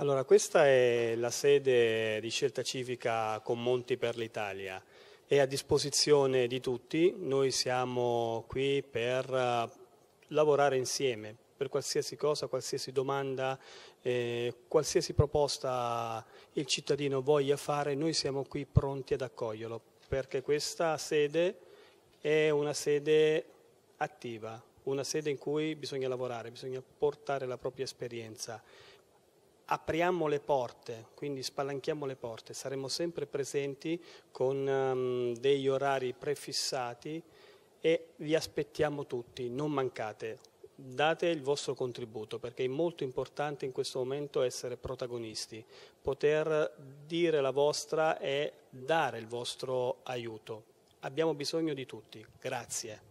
Allora, questa è la sede di scelta civica con Monti per l'Italia. È a disposizione di tutti, noi siamo qui per eh, lavorare insieme per qualsiasi cosa, qualsiasi domanda, eh, qualsiasi proposta il cittadino voglia fare, noi siamo qui pronti ad accoglierlo, perché questa sede è una sede attiva, una sede in cui bisogna lavorare, bisogna portare la propria esperienza apriamo le porte, quindi spalanchiamo le porte, saremo sempre presenti con um, degli orari prefissati e vi aspettiamo tutti, non mancate, date il vostro contributo perché è molto importante in questo momento essere protagonisti, poter dire la vostra e dare il vostro aiuto. Abbiamo bisogno di tutti, grazie.